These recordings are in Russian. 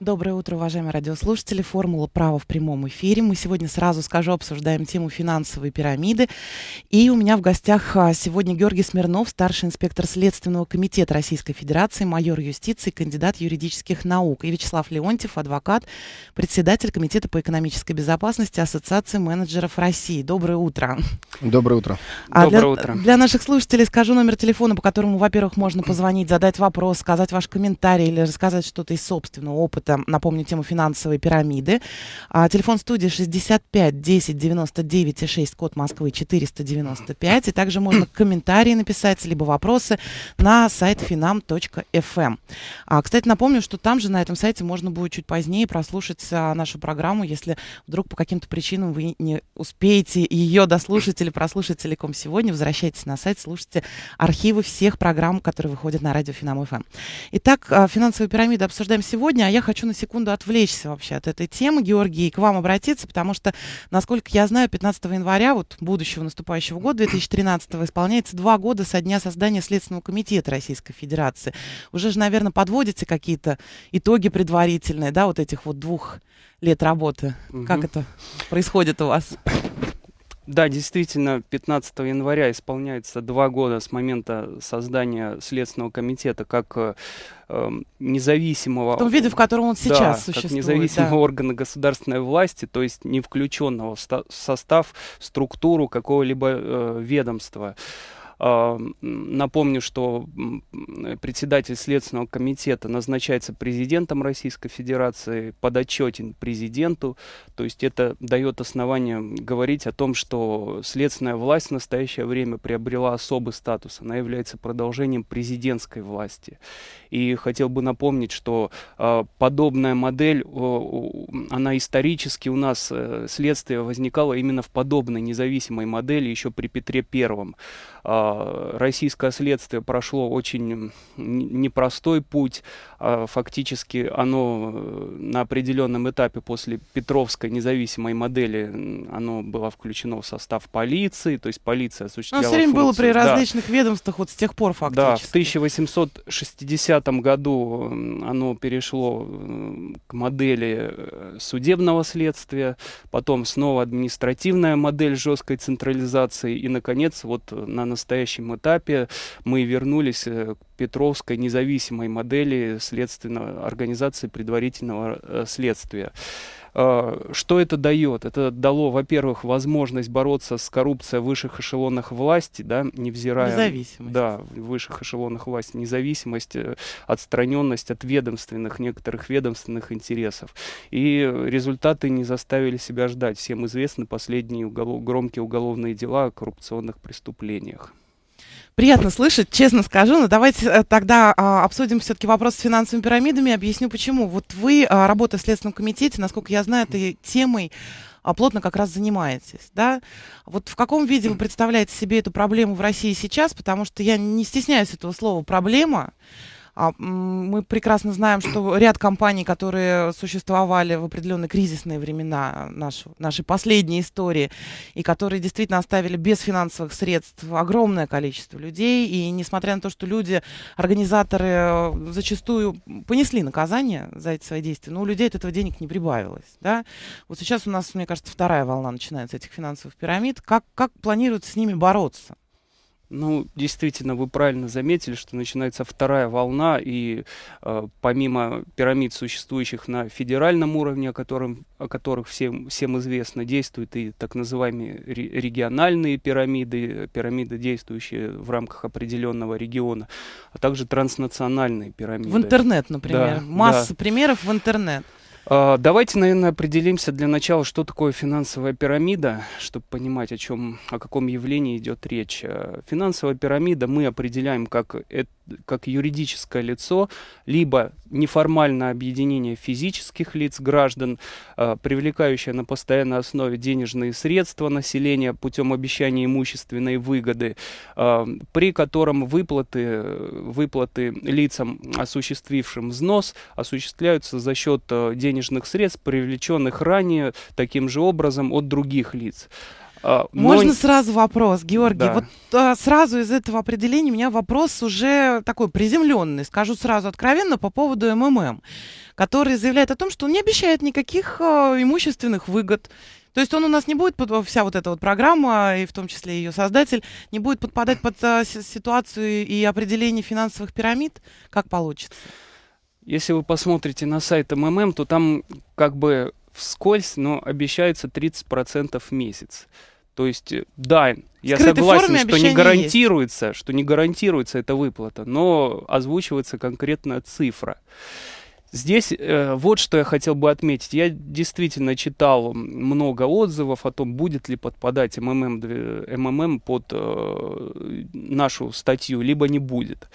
Доброе утро, уважаемые радиослушатели. Формула права в прямом эфире. Мы сегодня сразу скажу, обсуждаем тему финансовой пирамиды. И у меня в гостях а, сегодня Георгий Смирнов, старший инспектор Следственного комитета Российской Федерации, майор юстиции, кандидат юридических наук. И Вячеслав Леонтьев, адвокат, председатель Комитета по экономической безопасности Ассоциации менеджеров России. Доброе утро. Доброе утро. А Доброе утро. Для наших слушателей скажу номер телефона, по которому, во-первых, можно позвонить, задать вопрос, сказать ваш комментарий или рассказать что-то из собственного опыта это, напомню, тему финансовой пирамиды. А, телефон студии 65 10 99 6, код Москвы 495. И также можно комментарии написать, либо вопросы на сайт finam.fm. Эм. А, кстати, напомню, что там же на этом сайте можно будет чуть позднее прослушать а, нашу программу, если вдруг по каким-то причинам вы не успеете ее дослушать или прослушать целиком сегодня. Возвращайтесь на сайт, слушайте архивы всех программ, которые выходят на радио Финам.ФМ. Эм. Итак, а, финансовую пирамиду обсуждаем сегодня, а я хочу хочу на секунду отвлечься вообще от этой темы, Георгий, и к вам обратиться, потому что, насколько я знаю, 15 января вот будущего наступающего года 2013 исполняется два года со дня создания Следственного комитета Российской Федерации. Уже же, наверное, подводите какие-то итоги предварительные, да, вот этих вот двух лет работы. Угу. Как это происходит у вас? Да, действительно, 15 января исполняется два года с момента создания Следственного комитета как э, эм, независимого... В том виде, в котором он сейчас да, существует. как независимого да. органа государственной власти, то есть не включенного в состав, в структуру какого-либо э, ведомства. А, напомню, что председатель Следственного комитета назначается президентом Российской Федерации, подотчетен президенту. То есть это дает основание говорить о том, что следственная власть в настоящее время приобрела особый статус. Она является продолжением президентской власти. И хотел бы напомнить, что а, подобная модель, она исторически у нас э, следствие возникало именно в подобной независимой модели еще при Петре Первом. А, российское следствие прошло очень непростой путь, а, фактически оно э, на определенном этапе после Петровской независимой модели оно было включено в состав полиции, то есть полиция осуществляла Оно все время функцию. было при различных ведомствах вот с тех пор фактически. Да, в 1860 году оно перешло к модели э, судебного следствия, потом снова административная модель жесткой централизации и, наконец, вот э, на настоящем этапе мы вернулись к Петровской независимой модели следственной организации предварительного э, следствия. А, что это дает? Это дало, во-первых, возможность бороться с коррупцией в высших эшелонах власти, да, невзирая... Независимость. Да, в высших эшелонах власти. Независимость, э, отстраненность от ведомственных, некоторых ведомственных интересов. И результаты не заставили себя ждать. Всем известны последние уголов, громкие уголовные дела о коррупционных преступлениях. Приятно слышать, честно скажу. Но давайте э, тогда а, обсудим все-таки вопрос с финансовыми пирамидами. Объясню почему. Вот вы, а, работая в Следственном комитете, насколько я знаю, этой темой а, плотно как раз занимаетесь. Да? Вот в каком виде вы представляете себе эту проблему в России сейчас? Потому что я не стесняюсь этого слова «проблема». А, мы прекрасно знаем, что ряд компаний, которые существовали в определенные кризисные времена нашей нашей последней истории, и которые действительно оставили без финансовых средств огромное количество людей, и несмотря на то, что люди, организаторы э, зачастую понесли наказание за эти свои действия, но у людей от этого денег не прибавилось. Да? Вот сейчас у нас, мне кажется, вторая волна начинается этих финансовых пирамид. Как, как планируют с ними бороться? Ну, действительно, вы правильно заметили, что начинается вторая волна, и э, помимо пирамид, существующих на федеральном уровне, о, котором, о которых всем, всем известно, действуют и так называемые региональные пирамиды, пирамиды, действующие в рамках определенного региона, а также транснациональные пирамиды. В интернет, например. Да, Масса да. примеров в интернет. А, давайте, наверное, определимся для начала, что такое финансовая пирамида, чтобы понимать, о чем, о каком явлении идет речь. А, финансовая пирамида мы определяем как, как юридическое лицо, либо неформальное объединение физических лиц граждан, а, привлекающее на постоянной основе денежные средства населения путем обещания имущественной выгоды, при котором выплаты, выплаты лицам, осуществившим взнос, осуществляются за счет денежных денежных средств, привлеченных ранее таким же образом от других лиц. Но... А, Можно сразу вопрос, Георгий? Да. Вот а, сразу из этого определения у меня вопрос уже такой приземленный, скажу сразу откровенно по поводу МММ, который заявляет о том, что он не обещает никаких а, имущественных выгод. То есть он у нас не будет, вся вот эта вот программа, и в том числе ее создатель, не будет подпадать под а, ситуацию и определение финансовых пирамид, как получится? Если вы посмотрите на сайт МММ, то там как бы вскользь, но обещается 30% в месяц. То есть, э, да, я согласен, что не гарантируется, есть. что не гарантируется эта выплата, но озвучивается конкретная цифра. Здесь э, вот что я хотел бы отметить. Я действительно читал много отзывов о том, будет ли подпадать МММ, э, МММ под э, нашу статью, либо не будет.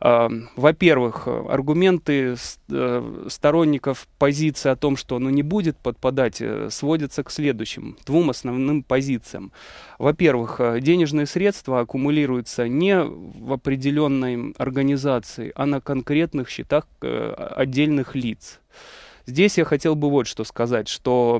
Эм, во-первых, э, аргументы э, сторонников позиции о том, что оно не будет подпадать, э, сводятся к следующим двум основным позициям. Во-первых, денежные средства аккумулируются не в определенной организации, а на конкретных счетах отдельных лиц. Здесь я хотел бы вот что сказать, что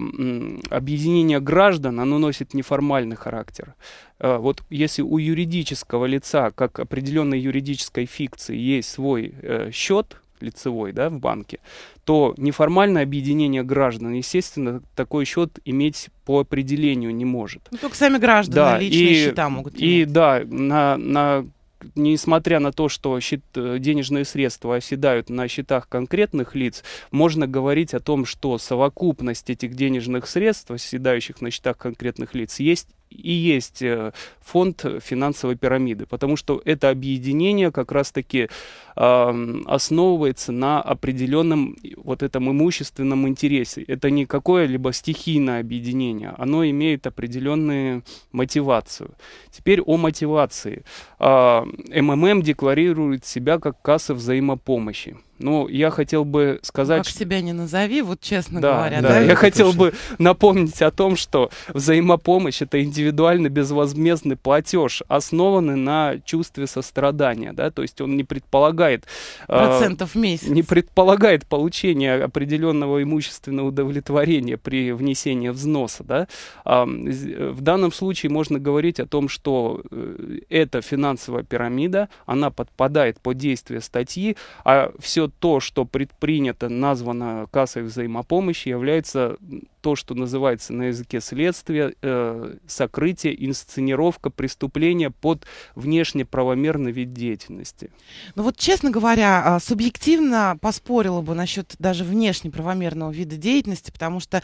объединение граждан, оно носит неформальный характер. Э, вот если у юридического лица, как определенной юридической фикции, есть свой э, счет, лицевой да, в банке, то неформальное объединение граждан, естественно, такой счет иметь по определению не может. Ну, только сами граждане да, личные и, счета могут иметь. И да, на, на несмотря на то, что счет, э, денежные средства оседают на счетах конкретных лиц, можно говорить о том, что совокупность этих денежных средств, оседающих на счетах конкретных лиц, есть и есть э, фонд финансовой пирамиды, потому что это объединение как раз-таки э, основывается на определенном вот этом имущественном интересе. Это не какое-либо стихийное объединение, оно имеет определенную мотивацию. Теперь о мотивации. Э, МММ декларирует себя как касса взаимопомощи. Ну, я хотел бы сказать... Как что... себя не назови, вот честно да, говоря. Да, да я хотел бы напомнить о том, что взаимопомощь — это индивидуально безвозмездный платеж, основанный на чувстве сострадания, да, то есть он не предполагает... А, Процентов в месяц. Не предполагает получение определенного имущественного удовлетворения при внесении взноса, да. А, в данном случае можно говорить о том, что э, эта финансовая пирамида, она подпадает под действие статьи, а все то, что предпринято, названо кассой взаимопомощи, является то, что называется на языке следствия э, сокрытие, инсценировка преступления под внешне правомерный вид деятельности. Ну вот, честно говоря, а, субъективно поспорила бы насчет даже внешне правомерного вида деятельности, потому что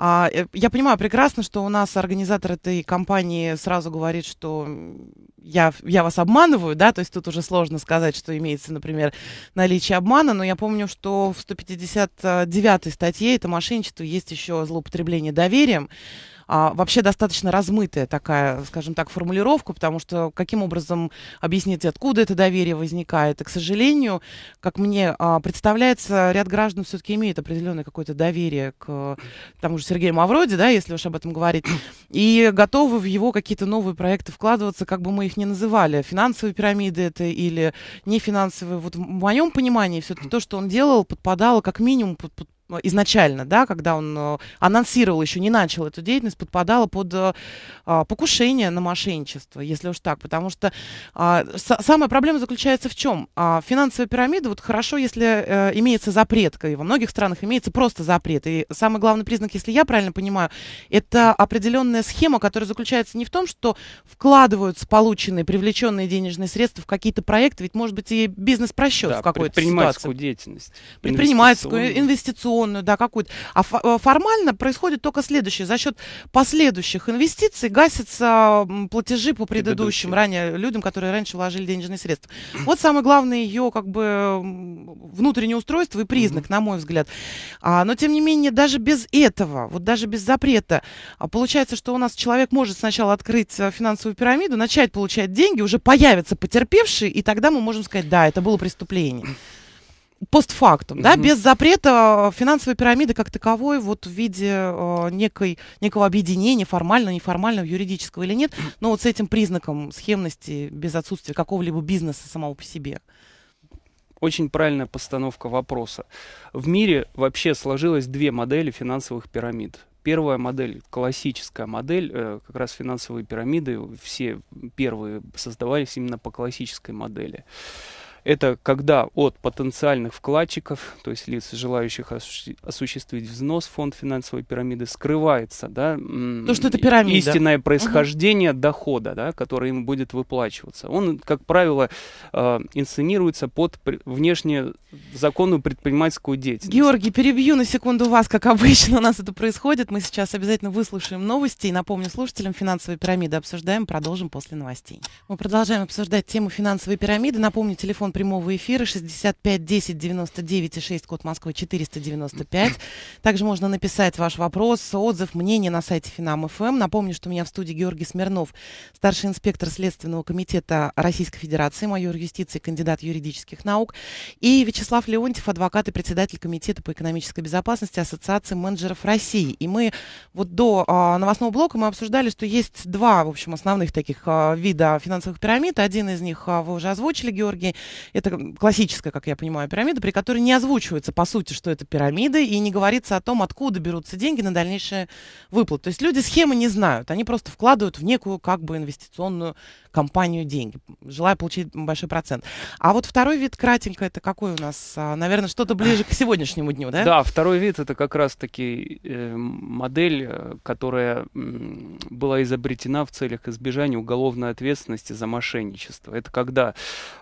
а, э, я понимаю прекрасно, что у нас организатор этой компании сразу говорит, что я, я вас обманываю, да, то есть тут уже сложно сказать, что имеется, например, наличие обмана, но я помню, что в 159 статье это мошенничество есть еще злоупотребление доверием а, вообще достаточно размытая такая, скажем так, формулировка, потому что каким образом объяснить, откуда это доверие возникает. И, к сожалению, как мне а, представляется, ряд граждан все-таки имеет определенное какое-то доверие к тому же Сергею Мавроди, да, если уж об этом говорить, и готовы в его какие-то новые проекты вкладываться, как бы мы их ни называли, финансовые пирамиды это или не финансовые. Вот в моем понимании все-таки то, что он делал, подпадало как минимум под, под Э, изначально, да, когда он э, анонсировал, еще не начал эту деятельность, подпадала под э, а, покушение на мошенничество, если уж так. Потому что а, с- самая проблема заключается в чем? А, финансовая пирамида, вот хорошо, если а, имеется запрет, и во многих странах имеется просто запрет. И самый главный признак, если я правильно понимаю, это определенная схема, которая заключается не в том, что вкладываются полученные, привлеченные денежные средства в какие-то проекты, ведь может быть и бизнес-просчет да, в какой-то предпринимательскую ситуации. деятельность. Предпринимательскую, инвестиционную инвестиционную, да, какую-то. А э, формально происходит только следующее. За счет последующих инвестиций гасятся платежи по предыдущим, ранее людям, которые раньше вложили денежные средства. Вот самое главное ее как бы внутреннее устройство и признак, mm-hmm. на мой взгляд. А, но тем не менее, даже без этого, вот даже без запрета, а, получается, что у нас человек может сначала открыть э, финансовую пирамиду, начать получать деньги, уже появятся потерпевшие, и тогда мы можем сказать, да, это было преступление постфактум, mm-hmm. да, без запрета э, финансовой пирамиды как таковой вот в виде э, некой, некого объединения, формально, неформально, юридического или нет, но вот с этим признаком схемности без отсутствия какого-либо бизнеса самого по себе. Очень правильная постановка вопроса. В мире вообще сложилось две модели финансовых пирамид. Первая модель, классическая модель, э, как раз финансовые пирамиды, все первые создавались именно по классической модели. Это когда от потенциальных вкладчиков, то есть лиц, желающих осуществить взнос в фонд финансовой пирамиды, скрывается да, то, что это пирамида. истинное происхождение угу. дохода, да, который им будет выплачиваться. Он, как правило, э, инсценируется под внешне законную предпринимательскую деятельность. Георгий, перебью на секунду вас, как обычно у нас это происходит. Мы сейчас обязательно выслушаем новости и напомню слушателям финансовой пирамиды обсуждаем, продолжим после новостей. Мы продолжаем обсуждать тему финансовой пирамиды. Напомню, телефон прямого эфира 65 10 99 и 6, код Москвы 495. Также можно написать ваш вопрос, отзыв, мнение на сайте Финам ФМ. Напомню, что у меня в студии Георгий Смирнов, старший инспектор Следственного комитета Российской Федерации, майор юстиции, кандидат юридических наук, и Вячеслав Леонтьев, адвокат и председатель Комитета по экономической безопасности Ассоциации менеджеров России. И мы вот до а, новостного блока мы обсуждали, что есть два, в общем, основных таких а, вида финансовых пирамид. Один из них а, вы уже озвучили, Георгий, это классическая, как я понимаю, пирамида, при которой не озвучивается по сути, что это пирамида, и не говорится о том, откуда берутся деньги на дальнейшие выплаты. То есть люди схемы не знают, они просто вкладывают в некую как бы инвестиционную компанию деньги, желая получить большой процент. А вот второй вид кратенько, это какой у нас? А, наверное, что-то ближе к сегодняшнему дню, да? Да, второй вид это как раз-таки э, модель, э, которая была изобретена в целях избежания уголовной ответственности за мошенничество. Это когда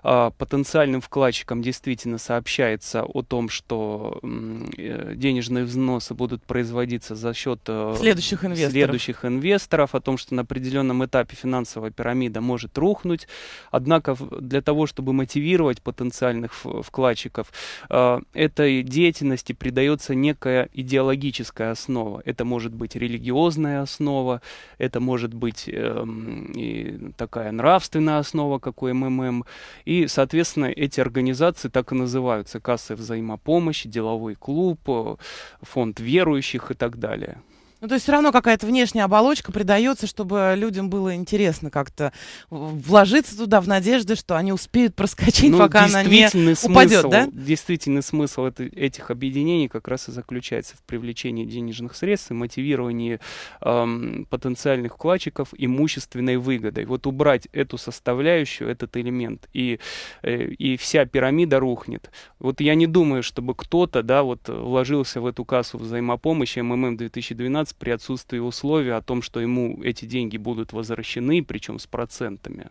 а, потенциальным вкладчикам действительно сообщается о том, что э, денежные взносы будут производиться за счет следующих инвесторов, следующих инвесторов о том, что на определенном этапе финансовая пирамида может может рухнуть. Однако для того, чтобы мотивировать потенциальных вкладчиков, э, этой деятельности придается некая идеологическая основа. Это может быть религиозная основа, это может быть эм, такая нравственная основа, как у МММ. И, соответственно, эти организации так и называются. Кассы взаимопомощи, деловой клуб, э, фонд верующих и так далее. Ну, то есть все равно какая-то внешняя оболочка придается, чтобы людям было интересно как-то вложиться туда в надежды, что они успеют проскочить, ну, пока она не смысл, упадет, да? Действительно смысл это, этих объединений как раз и заключается в привлечении денежных средств и мотивировании эм, потенциальных вкладчиков имущественной выгодой. Вот убрать эту составляющую, этот элемент, и, э, и вся пирамида рухнет. Вот я не думаю, чтобы кто-то, да, вот э, вложился в эту кассу взаимопомощи МММ 2012 аванс при отсутствии условий о том, что ему эти деньги будут возвращены, причем с процентами.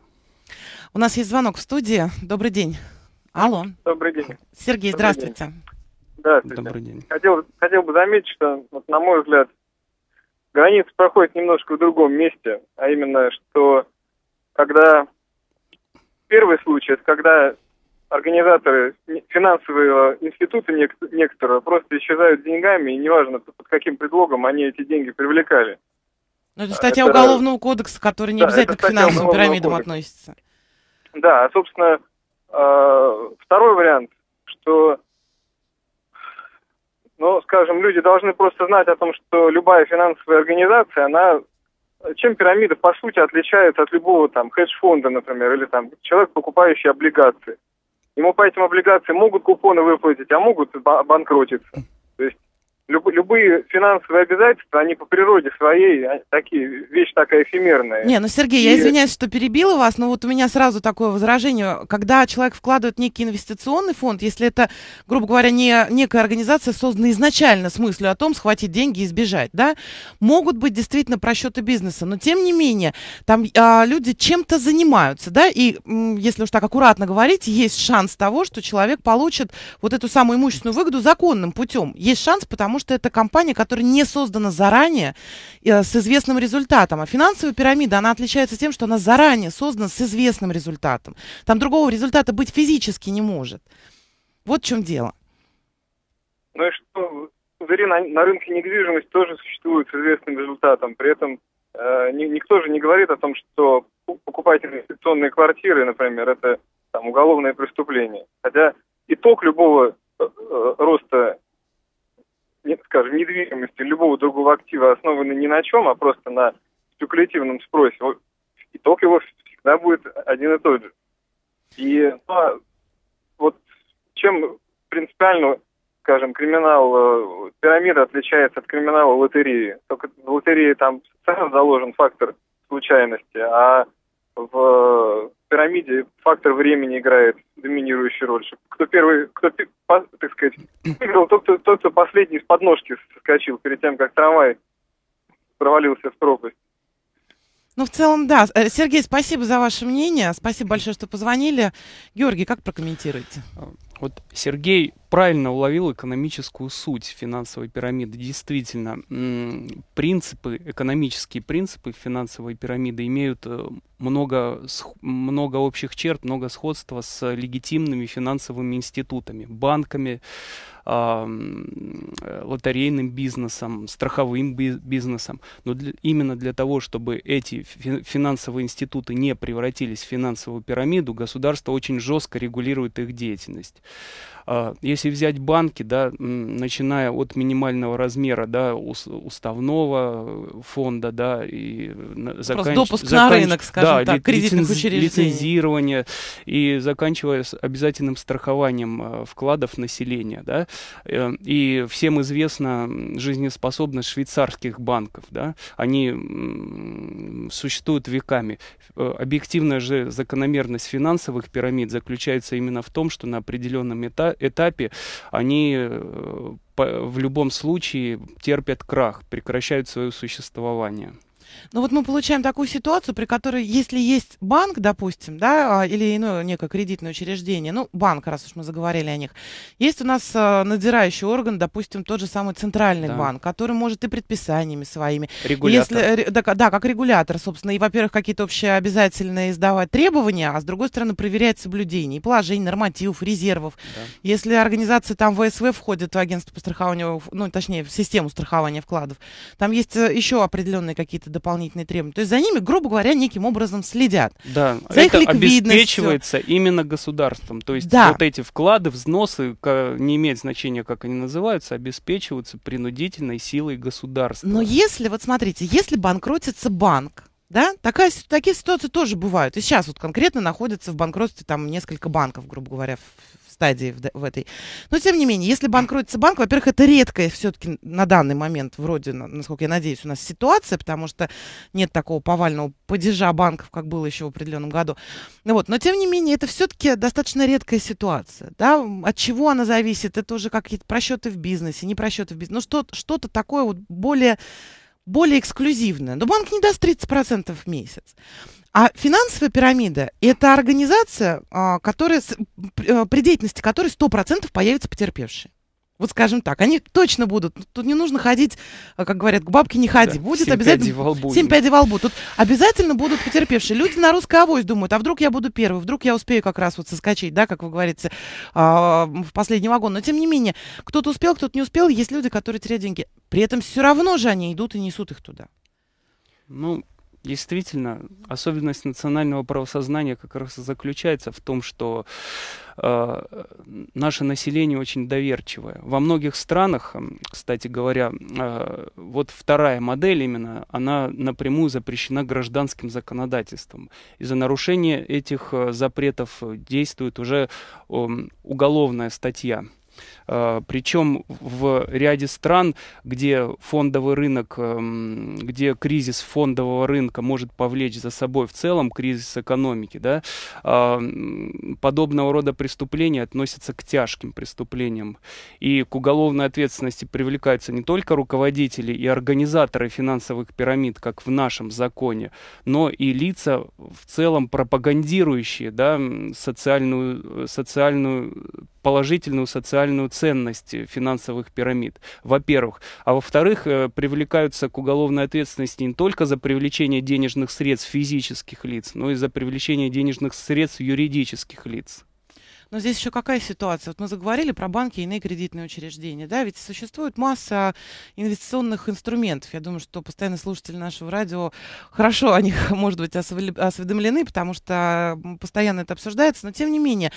У нас есть звонок в студии. Добрый день. Алло. Добрый день. Сергей, Добрый здравствуйте. День. Здравствуйте. Добрый день. Хотел, хотел бы заметить, что, вот, на мой взгляд, граница проходит немножко в другом месте, а именно, что когда первый случай, это когда организаторы финансовые институты некоторые просто исчезают деньгами, и неважно, под каким предлогом они эти деньги привлекали. Но ну, это а, статья это, Уголовного кодекса, которая не да, обязательно к финансовым пирамидам кодекса. относится. Да, а, собственно, а, второй вариант, что, ну, скажем, люди должны просто знать о том, что любая финансовая организация, она чем пирамида, по сути, отличается от любого там хедж-фонда, например, или там человек, покупающий облигации. Ему по этим облигациям могут купоны выплатить, а могут банкротиться. То есть люб, любые финансовые обязательства, они по природе своей а, такие, вещь такая эфемерная. Не, ну, Сергей, и... я извиняюсь, что перебила вас, но вот у меня сразу такое возражение. Когда человек вкладывает некий инвестиционный фонд, если это, грубо говоря, не, некая организация создана изначально с мыслью о том, схватить деньги и сбежать, да, могут быть действительно просчеты бизнеса, но тем не менее, там а, люди чем-то занимаются, да, и если уж так аккуратно говорить, есть шанс того, что человек получит вот эту самую имущественную выгоду законным путем. Есть шанс, потому потому что это компания, которая не создана заранее э, с известным результатом. А финансовая пирамида, она отличается тем, что она заранее создана с известным результатом. Там другого результата быть физически не может. Вот в чем дело. Ну и что, пузыри на, на рынке недвижимости тоже существует с известным результатом. При этом э, никто же не говорит о том, что покупать инвестиционные квартиры, например, это там, уголовное преступление. Хотя итог любого э, э роста скажем, недвижимости любого другого актива основаны не на чем, а просто на спекулятивном спросе, итог его всегда будет один и тот же. И ну, а вот чем принципиально, скажем, криминал, э, пирамиды отличается от криминала лотереи. Только в лотерее там сам заложен фактор случайности, а в пирамиде фактор времени играет доминирующую роль. Кто первый, кто, так сказать, тот, кто, тот, кто последний с подножки соскочил перед тем, как трамвай провалился в пропасть. Ну, в целом, да. Э, Сергей, спасибо за ваше мнение. Спасибо большое, что позвонили. Георгий, как прокомментируете? Вот Сергей правильно уловил экономическую суть финансовой пирамиды. Действительно, принципы, экономические принципы финансовой пирамиды имеют э, много, много общих черт, много сходства с легитимными финансовыми институтами, банками, э, лотерейным бизнесом, страховым бизнесом. Но для, именно для того, чтобы эти финансовые институты не превратились в финансовую пирамиду, государство очень жестко регулирует их деятельность. А, если взять банки, да, начиная от минимального размера, да, уставного э, фонда, да, и э, заканчивая... допуск заканч... на рынок, скажем да, так, кредитных лиценз... учреждений. Лицензирование и заканчивая с обязательным страхованием э, вкладов населения, да. И всем известна жизнеспособность швейцарских банков, да. Они существуют веками. Объективная же закономерность финансовых пирамид заключается именно в том, что на определенном этапе этапе они э, в любом случае терпят крах, прекращают свое существование ну вот мы получаем такую ситуацию, при которой, если есть банк, допустим, да, а, или иное некое кредитное учреждение, ну, банк, раз уж мы заговорили о них, есть у нас а, надзирающий орган, допустим, тот же самый центральный да. банк, который может и предписаниями своими. Регулятор. Если, да, да, как регулятор, собственно, и, во-первых, какие-то общие обязательные издавать требования, а с другой стороны, проверять соблюдение и положений, нормативов, резервов. Да. Если организация там ВСВ входит в агентство по страхованию, ну, точнее, в систему страхования вкладов, там есть э, еще определенные какие-то дополнительные требования. То есть за ними, грубо говоря, неким образом следят. Да, за это их обеспечивается именно государством. То есть да. вот эти вклады, взносы, не имеет значения, как они называются, обеспечиваются принудительной силой государства. Но если, вот смотрите, если банкротится банк, да, такая, такие ситуации тоже бывают. И сейчас вот конкретно находятся в банкротстве там несколько банков, грубо говоря, в, стадии в, в этой. Но тем не менее, если банкротится банк, во-первых, это редкая все-таки на данный момент, вроде, насколько я надеюсь, у нас ситуация, потому что нет такого повального падежа банков, как было еще в определенном году. ну Вот. Но тем не менее, это все-таки достаточно редкая ситуация. Да? От чего она зависит? Это уже какие-то просчеты в бизнесе, не просчеты в бизнесе. Ну, что-то такое вот более более эксклюзивно, но банк не даст 30% в месяц. А финансовая пирамида – это организация, а, которая, э, при деятельности которой 100% появится потерпевший. Вот скажем так, они точно будут. Тут не нужно ходить, э, как говорят, к бабке не ходи. Да, будет 7 обязательно... Пядей во лбу. 7 пядей во лбу. Тут обязательно будут потерпевшие. Люди на русской авось думают, а вдруг я буду первый, вдруг я успею как раз вот соскочить, да, как вы говорите, а, в последний вагон. Но тем не менее, кто-то успел, кто-то не успел. Есть люди, которые теряют деньги. При этом все равно же они идут и несут их туда. Ну, Действительно, особенность национального правосознания как раз и заключается в том, что э, наше население очень доверчивое. Во многих странах, кстати говоря, э, вот вторая модель именно, она напрямую запрещена гражданским законодательством. Из-за нарушения этих э, запретов действует уже э, уголовная статья. Э, Причем в ряде стран, где фондовый рынок, эм, где кризис фондового рынка может повлечь за собой в целом кризис экономики, да, э, подобного рода преступления относятся к тяжким преступлениям. И к уголовной ответственности привлекаются не только руководители и организаторы финансовых пирамид, как в нашем законе, но и лица в целом пропагандирующие да, социальную, э, социальную, положительную социальную ценность э, финансовых пирамид, во-первых. А во-вторых, э, привлекаются к уголовной ответственности не только за привлечение денежных средств физических лиц, но и за привлечение денежных средств юридических лиц. Но здесь еще какая ситуация? Вот мы заговорили про банки и иные кредитные учреждения, да, ведь существует масса инвестиционных инструментов. Я думаю, что постоянно слушатели нашего радио хорошо о них, может быть, осведомлены, потому что постоянно это обсуждается, но тем не менее,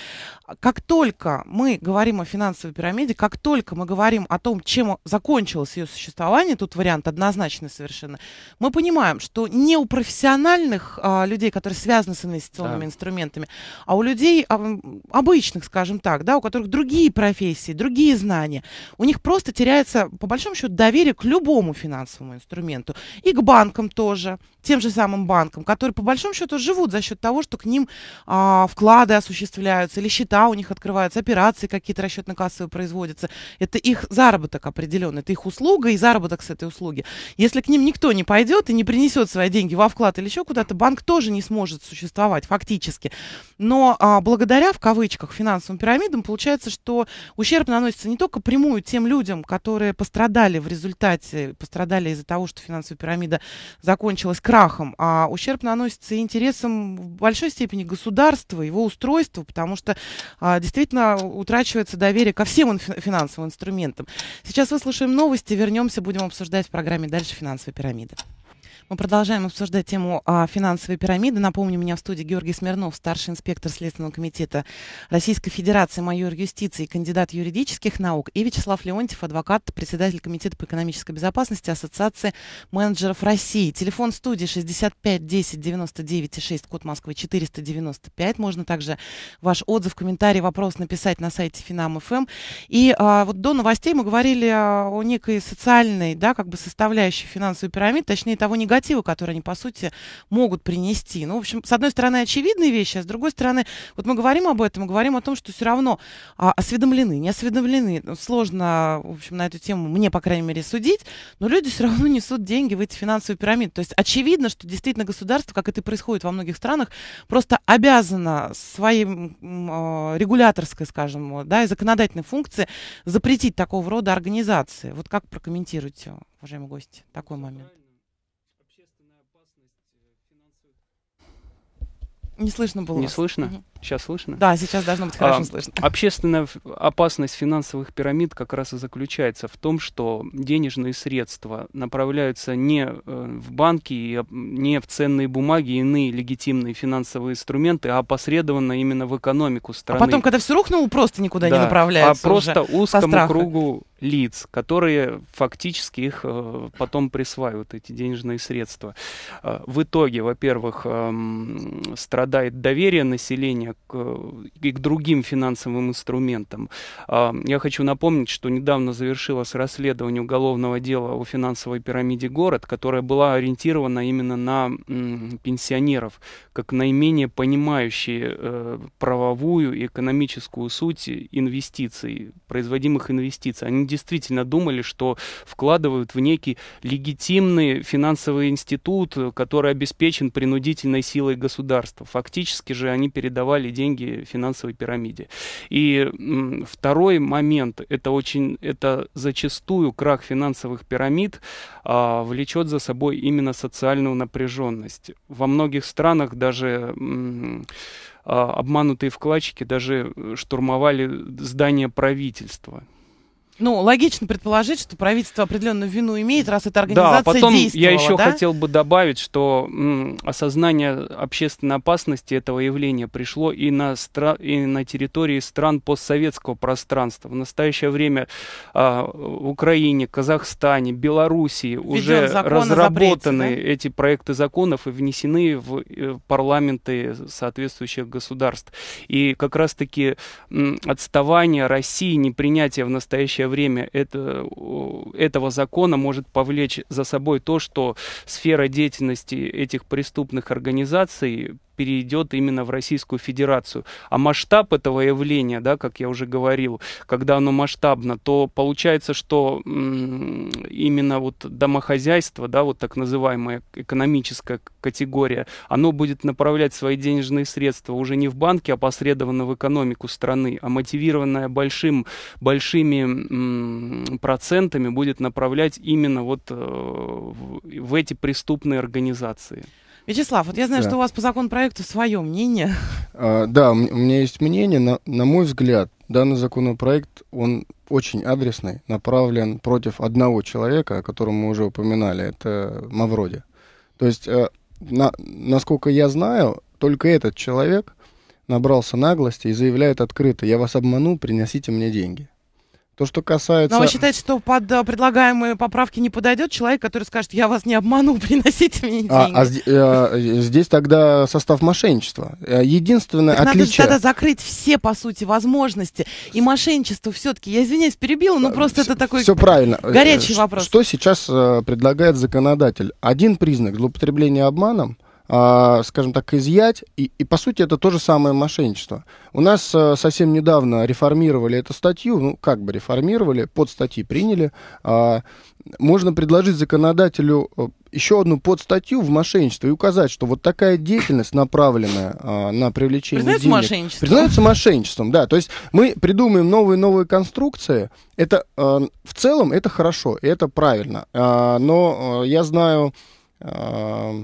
как только мы говорим о финансовой пирамиде, как только мы говорим о том, чем закончилось ее существование, тут вариант однозначный совершенно, мы понимаем, что не у профессиональных а, людей, которые связаны с инвестиционными да. инструментами, а у людей а, обычных, зажиточных, скажем так, да, у которых другие профессии, другие знания, у них просто теряется, по большому счету, доверие к любому финансовому инструменту. И к банкам тоже, тем же самым банкам, которые, по большому счету, живут за счет того, что к ним а, вклады осуществляются, или счета у них открываются, операции какие-то расчетно-кассовые производятся. Это их заработок определенный, это их услуга и заработок с этой услуги. Если к ним никто не пойдет и не принесет свои деньги во вклад или еще куда-то, банк тоже не сможет существовать фактически. Но а, благодаря, в кавычках, к финансовым пирамидам, получается, что ущерб наносится не только прямую тем людям, которые пострадали в результате, пострадали из-за того, что финансовая пирамида закончилась крахом, а ущерб наносится интересам в большой степени государства, его устройства, потому что а, действительно утрачивается доверие ко всем финансовым инструментам. Сейчас выслушаем новости, вернемся, будем обсуждать в программе «Дальше финансовые пирамиды». Мы продолжаем обсуждать тему а, финансовой пирамиды. Напомню, меня в студии Георгий Смирнов, старший инспектор Следственного комитета Российской Федерации, майор юстиции, кандидат юридических наук, и Вячеслав Леонтьев, адвокат, председатель Комитета по экономической безопасности Ассоциации менеджеров России. Телефон студии 65 10 99 6, код Москвы 495. Можно также ваш отзыв, комментарий, вопрос написать на сайте Финам.фм. Эм. И а, вот до новостей мы говорили а, о некой социальной, да, как бы составляющей финансовой пирамиды, точнее того негативной негатива, который они, по сути, могут принести. Ну, в общем, с одной стороны, очевидные вещи, а с другой стороны, вот мы говорим об этом, мы говорим о том, что все равно а, осведомлены, не осведомлены. Ну, сложно, в общем, на эту тему мне, по крайней мере, судить, но люди все равно несут деньги в эти финансовые пирамиды. То есть очевидно, что действительно государство, как это и происходит во многих странах, просто обязано своей э, а, регуляторской, скажем, да, и законодательной функции запретить такого рода организации. Вот как прокомментируете, уважаемые гости, такой момент? Не слышно было. Не слышно? Угу. Сейчас слышно? Да, сейчас должно быть хорошо а, слышно. Общественная опасность финансовых пирамид как раз и заключается в том, что денежные средства направляются не э, в банки, не в ценные бумаги и иные легитимные финансовые инструменты, а опосредованно именно в экономику а страны. А потом, когда все рухнуло, просто никуда да, не направляется. А просто уже узкому кругу лиц, которые фактически их э, потом присваивают, эти денежные средства. Э, в итоге, во-первых, эм, страдает доверие населения отношение к, и к другим финансовым инструментам. А, я хочу напомнить, что недавно завершилось расследование уголовного дела о финансовой пирамиде «Город», которая была ориентирована именно на пенсионеров, как наименее понимающие э, правовую и экономическую суть инвестиций, производимых инвестиций. Они действительно думали, что вкладывают в некий легитимный финансовый институт, который обеспечен принудительной силой государства. Фактически же они передавали отдавали деньги финансовой пирамиде. И второй момент, это очень, это зачастую крах финансовых пирамид а, влечет за собой именно социальную напряженность. Во многих странах даже а, обманутые вкладчики даже э, штурмовали здание правительства. Ну, логично предположить, что правительство определенную вину имеет, раз эта организация Да, потом я еще да? хотел бы добавить, что м, осознание общественной опасности этого явления пришло и на, стра- и на территории стран постсоветского пространства. В настоящее время а, в Украине, Казахстане, Белоруссии Введен уже разработаны запрете, да? эти проекты законов и внесены в э, парламенты соответствующих государств. И как раз-таки м, отставание России, непринятие в настоящее время это, э, этого закона может повлечь за собой то, что сфера деятельности этих преступных организаций перейдет именно в Российскую Федерацию. А масштаб этого явления, да, как я уже говорил, когда оно масштабно, то получается, что именно вот домохозяйство, да, вот так называемая экономическая категория, оно будет направлять свои денежные средства уже не в банки, опосредованно в экономику страны, а мотивированное большим, большими процентами будет направлять именно вот э, в эти преступные организации. Вячеслав, вот я знаю, да. что у вас по законопроекту свое мнение. А, да, у меня есть мнение. На, на мой взгляд, данный законопроект, он очень адресный, направлен против одного человека, о котором мы уже упоминали, это Мавроди. То есть, э, на, насколько я знаю, только этот человек набрался наглости и заявляет открыто, я вас обманул, приносите мне деньги. То, что касается... Но вы считаете, что под э, предлагаемые поправки не подойдет человек, который скажет, я вас не обманул, приносите мне а, деньги? А, а, здесь тогда состав мошенничества. Единственное так отличие... Надо же тогда закрыть все, по сути, возможности. И мошенничество все-таки, я извиняюсь, перебила, но просто это такой все правильно. горячий вопрос. Что сейчас предлагает законодатель? Один признак злоупотребления обманом – а, скажем так, изъять. И, и, по сути, это то же самое мошенничество. У нас э, совсем недавно реформировали эту статью, ну, как бы реформировали, под статьи приняли. А, можно предложить законодателю э, еще одну подстатью в мошенничество и указать, что вот такая деятельность, направленная а, на привлечение признается денег, мошенничеством. признается мошенничеством, да. То есть мы придумаем новые новые конструкции. Это а, в целом это хорошо, это правильно. А, но а, я знаю. А,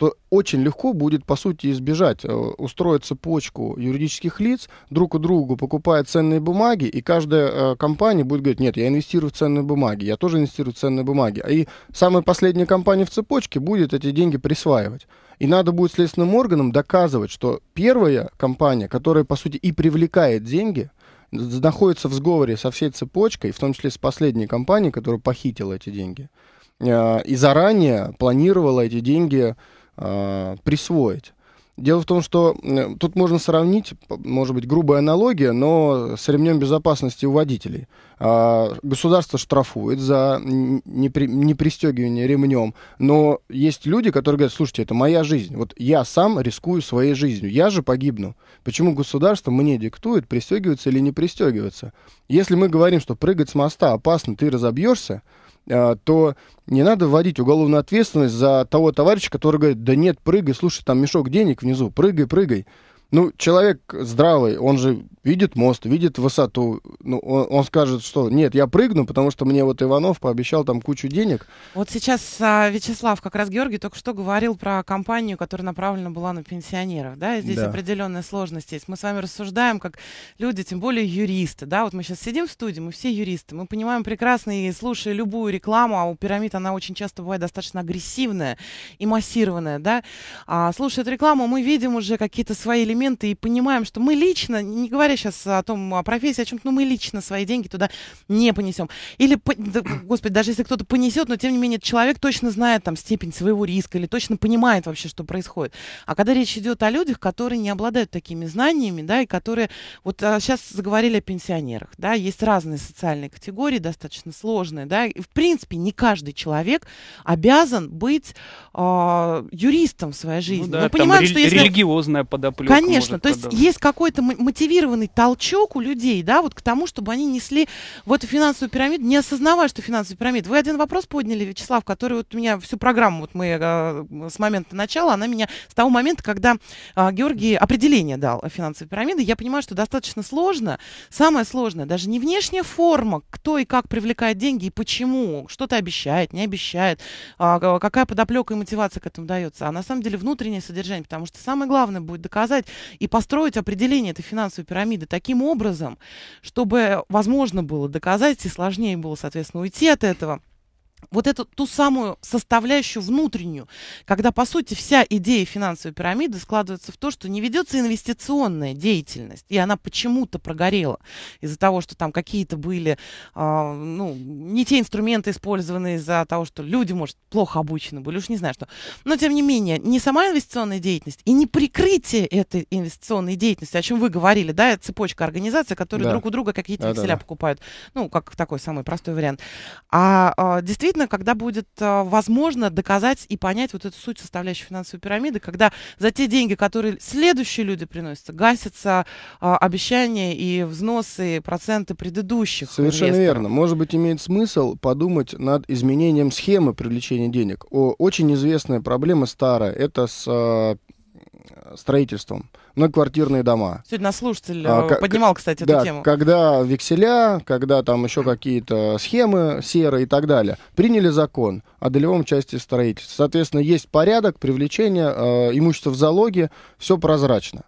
что очень легко будет, по сути, избежать, э, устроить цепочку юридических лиц, друг у другу покупая ценные бумаги, и каждая э, компания будет говорить, нет, я инвестирую в ценные бумаги, я тоже инвестирую в ценные бумаги. А и самая последняя компания в цепочке будет эти деньги присваивать. И надо будет следственным органам доказывать, что первая компания, которая, по сути, и привлекает деньги, находится в сговоре со всей цепочкой, в том числе с последней компанией, которая похитила эти деньги, э, и заранее планировала эти деньги а, присвоить. Дело в том, что тут можно сравнить, может быть, грубая аналогия, но с ремнем безопасности у водителей. А, государство штрафует за непри, непристегивание ремнем, но есть люди, которые говорят, слушайте, это моя жизнь, вот я сам рискую своей жизнью, я же погибну. Почему государство мне диктует, пристегиваться или не пристегиваться? Если мы говорим, что прыгать с моста опасно, ты разобьешься, Э, то не надо вводить уголовную ответственность за того товарища, который говорит, да нет, прыгай, слушай, там мешок денег внизу, прыгай, прыгай. Ну, человек здравый, он же видит мост, видит высоту. Ну, он, он скажет, что нет, я прыгну, потому что мне вот Иванов пообещал там кучу денег. Вот сейчас а, Вячеслав, как раз Георгий только что говорил про компанию, которая направлена была на пенсионеров, да, и здесь да. определенные сложности есть. Мы с вами рассуждаем как люди, тем более юристы, да, вот мы сейчас сидим в студии, мы все юристы, мы понимаем прекрасно и слушая любую рекламу, а у пирамид она очень часто бывает достаточно агрессивная и массированная, да, а слушая эту рекламу, мы видим уже какие-то свои элементы, моменты и понимаем, что мы лично, не говоря сейчас о том, о профессии, о чем-то, но мы лично свои деньги туда не понесем. Или, господи, даже если кто-то понесет, но тем не менее человек точно знает там степень своего риска или точно понимает вообще, что происходит. А когда речь идет о людях, которые не обладают такими знаниями, да, и которые, вот а, сейчас заговорили о пенсионерах, да, есть разные социальные категории, достаточно сложные, да, и в принципе не каждый человек обязан быть э, юристом в своей ну жизни. Ну, да, мы понимаем, рель- что если... религиозная подоплека. Конечно, конечно. То есть есть какой-то мотивированный толчок у людей, да, вот к тому, чтобы они несли в эту финансовую пирамиду, не осознавая, что финансовая пирамида. Вы один вопрос подняли, Вячеслав, который вот у меня всю программу, вот мы э, с момента начала, она меня с того момента, когда э, Георгий определение дал финансовой пирамиды, я понимаю, что достаточно сложно, самое сложное, даже не внешняя форма, кто и как привлекает деньги и почему, что-то обещает, не обещает, э, какая подоплека и мотивация к этому дается, а на самом деле внутреннее содержание, потому что самое главное будет доказать, и построить определение этой финансовой пирамиды таким образом, чтобы возможно было доказать и сложнее было, соответственно, уйти от этого вот эту ту самую составляющую внутреннюю, когда, по сути, вся идея финансовой пирамиды складывается в то, что не ведется инвестиционная деятельность, и она почему-то прогорела из-за того, что там какие-то были, э, ну, не те инструменты использованы из-за того, что люди, может, плохо обучены были, уж не знаю что. Но, тем не менее, не сама инвестиционная деятельность и не прикрытие этой инвестиционной деятельности, о чем вы говорили, да, цепочка организаций, которые да. друг у друга какие-то да, векселя да, да. покупают, ну, как такой самый простой вариант, а э, действительно видно, когда будет а, возможно доказать и понять вот эту суть составляющей финансовой пирамиды, когда за те деньги, которые следующие люди приносят, гасятся а, обещания и взносы, и проценты предыдущих. Совершенно инвесторов. верно. Может быть, имеет смысл подумать над изменением схемы привлечения денег. О, очень известная проблема старая. Это с а, Э, строительством. Многоквартирные дома. Сегодня нас слушатель а, э, поднимал, кстати, да, эту тему. Когда векселя, когда там еще какие-то схемы серые и так далее, приняли закон о долевом части строительства. Соответственно, есть порядок привлечения э, имущества в залоге, все прозрачно.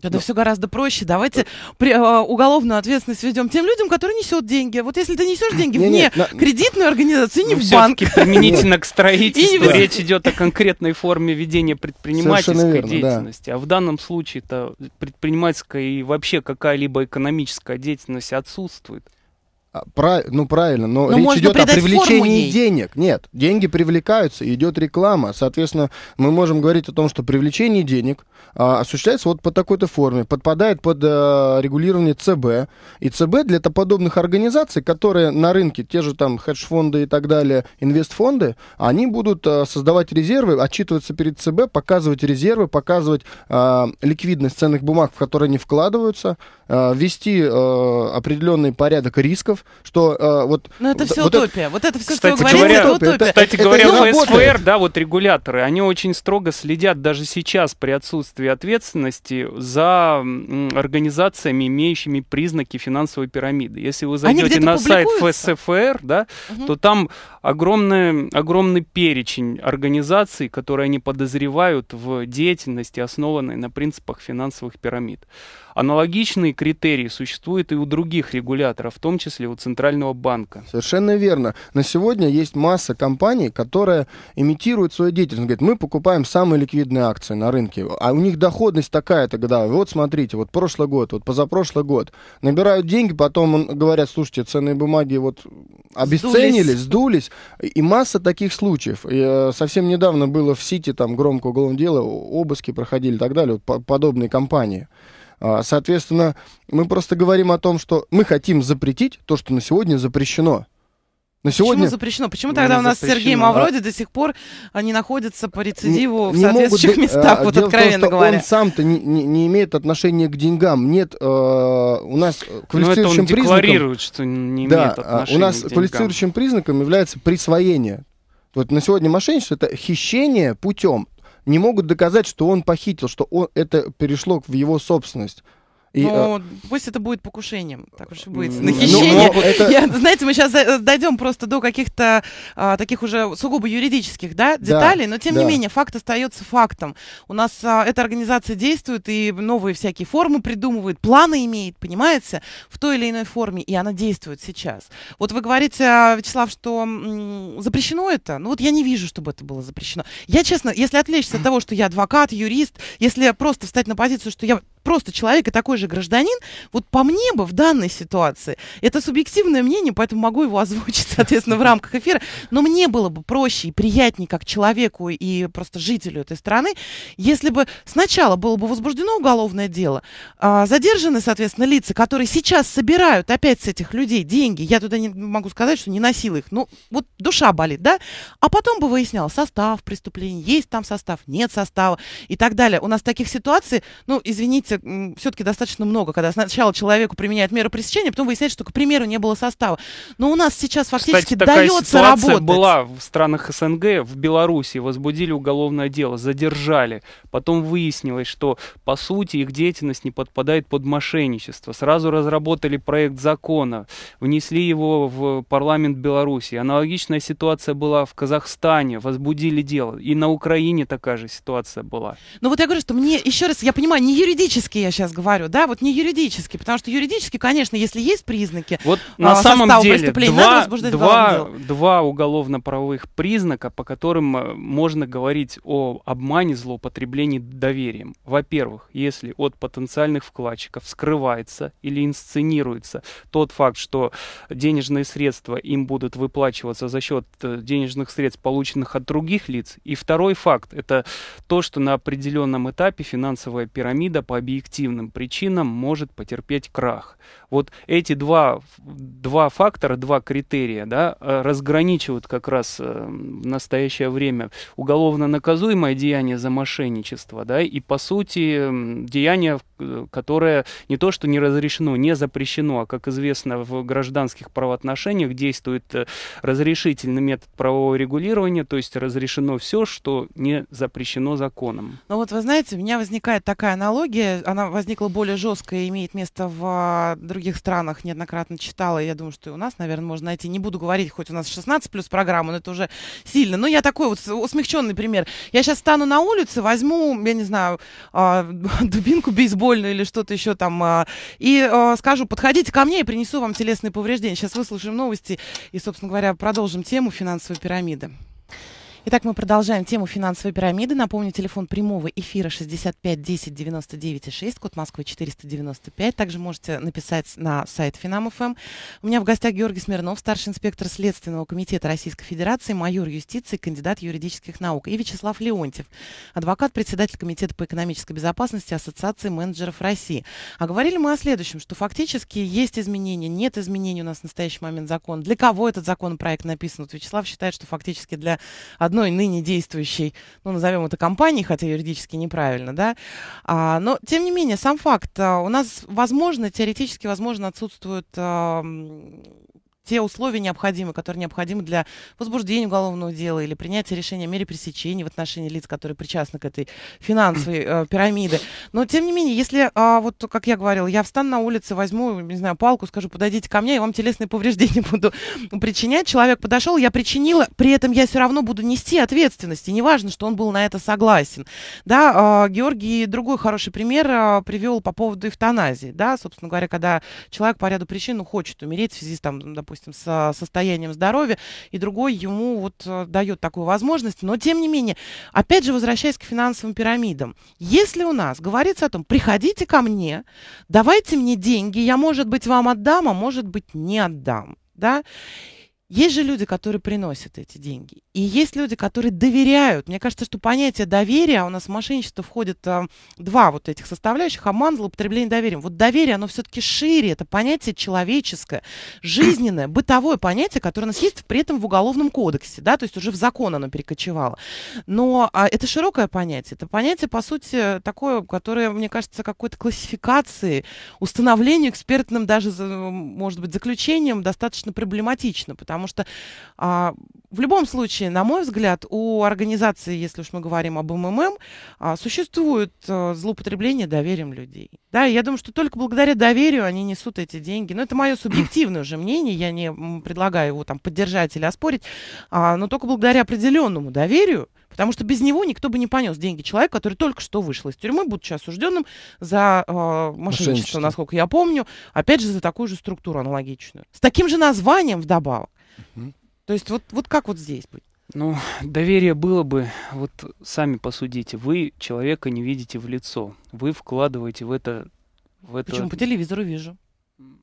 Это Но... все гораздо проще. Давайте э. при, э, уголовную ответственность ведем тем людям, которые несут деньги. А вот если ты несешь деньги вне не, но... кредитную организацию, не ну, в банк. применительно к строительству речь идет о конкретной форме ведения предпринимательской деятельности. А в данном случае-то предпринимательская и вообще какая-либо экономическая деятельность отсутствует. А, Прав... Ну правильно, но, но ну, речь идет о привлечении денег. Нет, деньги привлекаются, идет реклама. Соответственно, мы можем говорить о том, что привлечение денег а, осуществляется вот по такой-то форме, подпадает под а, регулирование ЦБ. И ЦБ для подобных организаций, которые на рынке, те же там хедж-фонды и так далее, инвестфонды, они будут а, создавать резервы, отчитываться перед ЦБ, показывать резервы, показывать а, ликвидность ценных бумаг, в которые они вкладываются, а, вести а, определенный порядок рисков фактов, что э, вот... Но ну, это все вот утопия. Это... Вот это все, кстати что вы говорите, говоря, это утопия. Это, кстати это говоря, ФСФР да, вот регуляторы, они очень строго следят даже сейчас при отсутствии ответственности за организациями, имеющими признаки финансовой пирамиды. Если вы зайдете на сайт ФСФР, да, угу. то там огромный, огромный перечень организаций, которые они подозревают в деятельности, основанной на принципах финансовых пирамид. Аналогичные критерии существуют и у других регуляторов, в том числе у Центрального банка. Совершенно верно. На сегодня есть масса компаний, которые имитируют свою деятельность. Говорят, мы покупаем самые ликвидные акции на рынке, а у них доходность такая-то годовая. Вот смотрите, вот прошлый год, вот позапрошлый год. Набирают деньги, потом говорят, слушайте, ценные бумаги вот обесценились, сдулись. сдулись. И масса таких случаев. И, э, совсем недавно было в Сити, там громко уголовное дело, обыски проходили и так далее, вот, по подобные компании. А, соответственно, мы просто говорим о том, что мы хотим запретить то, что на сегодня запрещено. На сегодня... Почему запрещено? Почему ну, тогда ну, у нас запрещено. Сергей Мавроди а... до сих пор они находятся по рецидиву не, в соответствующих могут, э, местах, а, вот откровенно том, говоря? Он сам-то не, не, не имеет отношения к деньгам. Нет, э, у нас ну, квалифицирующим признаком... декларирует, что не имеет да, отношения а, у нас к квалифицирующим признаком является присвоение. Вот на сегодня мошенничество это хищение путем не могут доказать, что он похитил, что он, это перешло в его собственность. И, ну, э... пусть это будет покушением, так уж и будет, на хищение. Ну, это... Я, знаете, мы сейчас дойдем просто до каких-то а, таких уже сугубо юридических да, деталей, да, но тем да. не менее факт остается фактом. У нас а, эта организация действует и новые всякие формы придумывает, планы имеет, понимаете, в той или иной форме, и она действует сейчас. Вот вы говорите, а, Вячеслав, что м, запрещено это? Ну вот я не вижу, чтобы это было запрещено. Я, честно, если отвлечься от того, что я адвокат, юрист, если просто встать на позицию, что я просто человек и такой же гражданин, вот по мне бы в данной ситуации, это субъективное мнение, поэтому могу его озвучить, соответственно, в рамках эфира, но мне было бы проще и приятнее как человеку и просто жителю этой страны, если бы сначала было бы возбуждено уголовное дело, а, задержаны, соответственно, лица, которые сейчас собирают опять с этих людей деньги, я туда не могу сказать, что не носила их, ну, вот душа болит, да, а потом бы выяснял состав преступления, есть там состав, нет состава и так далее. У нас таких ситуаций, ну, извините, все-таки достаточно много, когда сначала человеку применяют меры пресечения, потом выясняется, что, к примеру, не было состава. Но у нас сейчас фактически Кстати, такая дается работать. была в странах СНГ, в Беларуси возбудили уголовное дело, задержали. Потом выяснилось, что, по сути, их деятельность не подпадает под мошенничество. Сразу разработали проект закона, внесли его в парламент Беларуси. Аналогичная ситуация была в Казахстане, возбудили дело. И на Украине такая же ситуация была. Ну вот я говорю, что мне, еще раз, я понимаю, не юридически юридически я сейчас говорю, да, вот не юридически, потому что юридически, конечно, если есть признаки, вот а, на самом деле два, два, два уголовно-правовых признака, по которым э, можно говорить о обмане, злоупотреблении доверием. Во-первых, если от потенциальных вкладчиков скрывается или инсценируется тот факт, что денежные средства им будут выплачиваться за счет э, денежных средств, полученных от других лиц. И второй факт – это то, что на определенном этапе финансовая пирамида по объективным причинам может потерпеть крах. Вот эти два, два фактора, два критерия да, э, разграничивают как раз э, в настоящее время уголовно наказуемое деяние за мошенничество да, и, по сути, деяние, э, которое не то что не разрешено, не запрещено, а, как известно, в гражданских правоотношениях действует разрешительный метод правового регулирования, то есть разрешено все, что не запрещено законом. Ну вот вы знаете, у меня возникает такая аналогия она возникла более жестко и имеет место в а, других странах, неоднократно читала, и я думаю, что и у нас, наверное, можно найти. Не буду говорить, хоть у нас 16 плюс программа, но это уже сильно. Но я такой вот усмягченный пример. Я сейчас стану на улице, возьму, я не знаю, а, дубинку бейсбольную или что-то еще там, а, и скажу, подходите ко мне и принесу вам телесные повреждения. Сейчас выслушаем новости и, собственно говоря, продолжим тему финансовой пирамиды. Итак, мы продолжаем тему финансовой пирамиды. Напомню, телефон прямого эфира 65 10 99 6, код Москвы 495. Также можете написать на сайт Финам.ФМ. У меня в гостях Георгий Смирнов, старший инспектор Следственного комитета Российской Федерации, майор юстиции, кандидат юридических наук. И Вячеслав Леонтьев, адвокат, председатель Комитета по экономической безопасности Ассоциации менеджеров России. А говорили мы о следующем, что фактически есть изменения, нет изменений у нас в настоящий момент закон. Для кого этот законопроект написан? Вот Вячеслав считает, что фактически для одной одной ныне действующей, ну, назовем это компанией хотя юридически неправильно, да. А, но, тем не менее, сам факт, а, у нас, возможно, теоретически, возможно, отсутствуют а, те условия необходимы, которые необходимы для возбуждения уголовного дела или принятия решения о мере пресечения в отношении лиц, которые причастны к этой финансовой э, пирамиды. Но, тем не менее, если, э, вот как я говорила, я встану на улице, возьму, не знаю, палку, скажу, подойдите ко мне, я вам телесные повреждения буду причинять. Человек подошел, я причинила, при этом я все равно буду нести ответственность. И неважно, что он был на это согласен. Да, э, Георгий другой хороший пример э, а, привел по поводу эвтаназии. Да, собственно говоря, когда человек по ряду причин ну, хочет умереть в связи с, там, допустим, допустим, с состоянием здоровья, и другой ему вот э, дает такую возможность. Но, тем не менее, опять же, возвращаясь к финансовым пирамидам, если у нас говорится о том, приходите ко мне, давайте мне деньги, я, может быть, вам отдам, а может быть, не отдам, да, есть же люди, которые приносят эти деньги. И есть люди, которые доверяют. Мне кажется, что понятие доверия, у нас в мошенничество входит а, два вот этих составляющих, обман, а злоупотребление доверием. Вот доверие, оно все-таки шире, это понятие человеческое, жизненное, бытовое понятие, которое у нас есть при этом в Уголовном кодексе, да, то есть уже в закон оно перекочевало. Но а, это широкое понятие, это понятие, по сути, такое, которое, мне кажется, какой-то классификации, установлению экспертным даже, может быть, заключением достаточно проблематично, потому потому что а, в любом случае, на мой взгляд, у организации, если уж мы говорим об МММ, а, существует а, злоупотребление доверием людей. Да, я думаю, что только благодаря доверию они несут эти деньги. Но ну, это мое субъективное уже мнение, я не предлагаю его там поддержать или оспорить, а, но только благодаря определенному доверию, Потому что без него никто бы не понес деньги человек, который только что вышел из тюрьмы, будучи осужденным за э, мошенничество, насколько я помню. Опять же, за такую же структуру аналогичную. С таким же названием вдобавок. То есть вот, вот как вот здесь быть? Ну, доверие было бы, вот сами посудите, вы человека не видите в лицо, вы вкладываете в это... В это... Почему по телевизору вижу?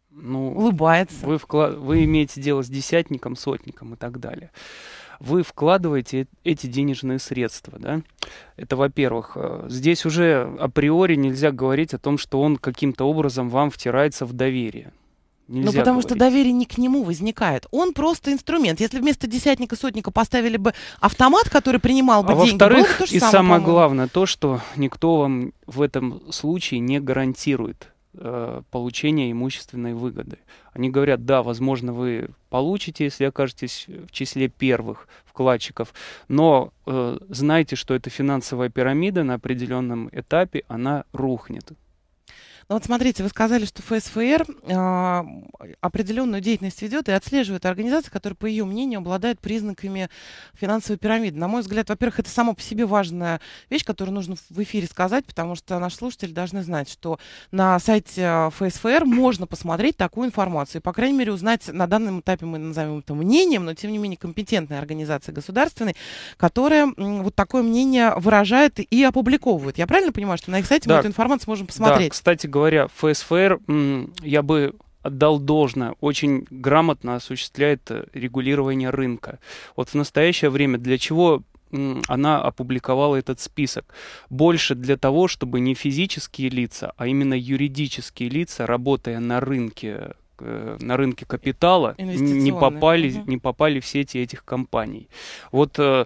Ну, Улыбается. Вы, вклад... вы имеете дело с десятником, сотником и так далее. Вы вкладываете эти денежные средства, да? Это, во-первых, э, здесь уже априори нельзя говорить о том, что он каким-то образом вам втирается в доверие. Нельзя ну, потому говорить. что доверие не к нему возникает. Он просто инструмент. Если вместо десятника, сотника поставили бы автомат, который принимал бы а деньги, во-вторых, бы то и самое, самое главное, то, что никто вам в этом случае не гарантирует э, получение имущественной выгоды. Они говорят, да, возможно, вы получите, если окажетесь в числе первых вкладчиков, но э, знайте, что эта финансовая пирамида на определенном этапе, она рухнет. Ну вот смотрите, вы сказали, что ФСФР а, определенную деятельность ведет и отслеживает организации, которые, по ее мнению, обладают признаками финансовой пирамиды. На мой взгляд, во-первых, это само по себе важная вещь, которую нужно в эфире сказать, потому что наши слушатели должны знать, что на сайте ФСФР можно посмотреть такую информацию. И, по крайней мере, узнать на данном этапе, мы назовем это мнением, но тем не менее компетентной организации государственной, которая вот такое мнение выражает и опубликовывает. Я правильно понимаю, что на их сайте да. мы эту информацию можем посмотреть? Да, кстати говоря, ФСФР, я бы отдал должное, очень грамотно осуществляет э, регулирование рынка. Вот в настоящее время для чего она опубликовала этот список. Больше для того, чтобы не физические лица, а именно юридические лица, работая на рынке э, на рынке капитала не попали, угу. не попали в сети этих компаний. Вот э,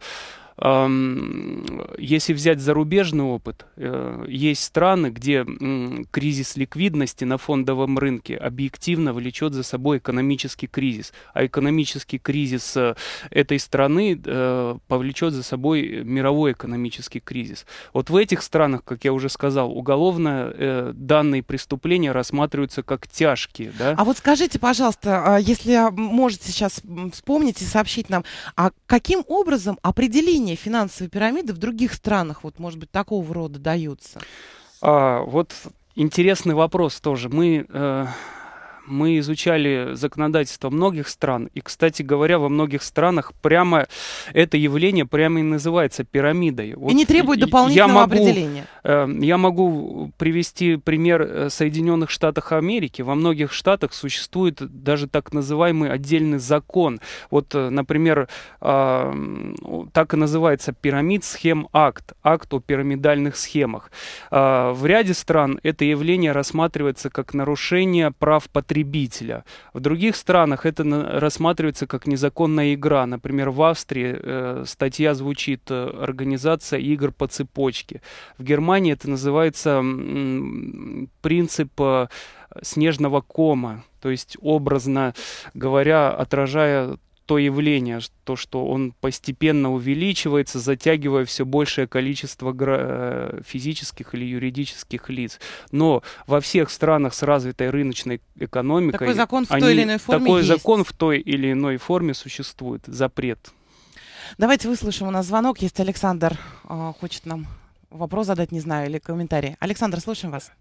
если взять зарубежный опыт, э, есть страны, где кризис ликвидности на фондовом рынке объективно влечет за собой экономический кризис, а экономический кризис э, этой страны э, повлечет за собой мировой экономический кризис. Вот в этих странах, как я уже сказал, уголовно данные преступления рассматриваются как тяжкие. Да? А вот скажите, пожалуйста, а если можете сейчас вспомнить и сообщить нам, а каким образом определение объяснения финансовой пирамиды в других странах, вот, может быть, такого рода даются? А, вот интересный вопрос тоже. Мы э, мы изучали законодательство многих стран, и, кстати говоря, во многих странах прямо это явление прямо и называется пирамидой. Вот и не требует дополнительного я могу, определения. Э, я могу привести пример э, Соединенных Штатов Америки. Во многих штатах существует даже так называемый отдельный закон. Вот, э, например, э, так и называется пирамид схем акт, акт о пирамидальных схемах. Э, в ряде стран это явление рассматривается как нарушение прав потребителей потребителя. В других странах это рассматривается как незаконная игра. Например, в Австрии э, статья звучит э, «Организация игр по цепочке». В Германии это называется принцип э, снежного кома, то есть образно говоря, отражая то явление, то, что он постепенно увеличивается, затягивая все большее количество гра- э, физических или юридических лиц. Но во всех странах с развитой рыночной экономикой... Такой закон в они, той или иной форме Такой есть. закон в той или иной форме существует, запрет. Давайте выслушаем, у нас звонок есть. Александр э, хочет нам вопрос задать, не знаю, или комментарий. Александр, слушаем вас.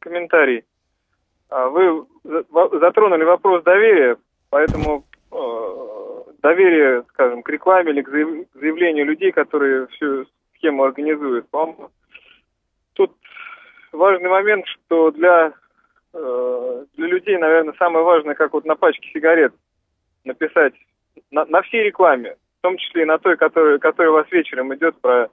Комментарий. А вы затронули вопрос доверия, поэтому а, доверие, скажем, к рекламе или к заявлению людей, которые всю схему организуют. По-моему, тут важный момент, что для, э, для людей, наверное, самое важное, как вот на пачке сигарет написать на, на всей рекламе, в том числе и на той, которая, которая у вас вечером идет про